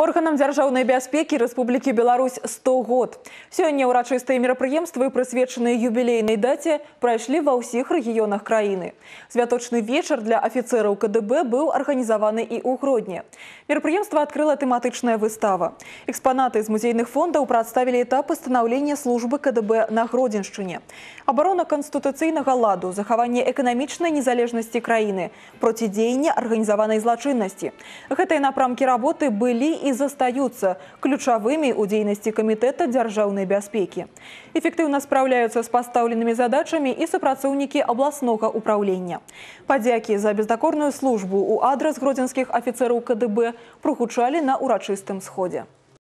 органам дзяржаўнай бяспекі Рэспублікі Беларусь 100 год. Сёння ўрачыстыя мерапрыемствы, прысвечаныя юбілейнай даце, прайшлі ва ўсіх рэгіёнах краіны. Святочны вечар для афіцэраў КДБ быў арганізаваны і ў Гродні. Мерапрыемства адкрыла тэматычная выстава. Экспанаты з музейных фондаў прадставілі этап станаўлення службы КДБ на Гродзеншчыне. Абарона канстытуцыйнага ладу, захаванне эканамічнай незалежнасці краіны, процідзеянне арганізаванай злачыннасці. Гэтыя напрамкі работы былі і застаются ключевыми ключавымі ў дзейнасці камітэта дзяржаўнай бяспекі. Эфектыўна спраўляюцца з пастаўленымі задачамі і супрацоўнікі абласнога ўправлення. за бездокорную службу у адрес гродзенскіх офицеров КДБ прагучалі на ўрачыстым сходе.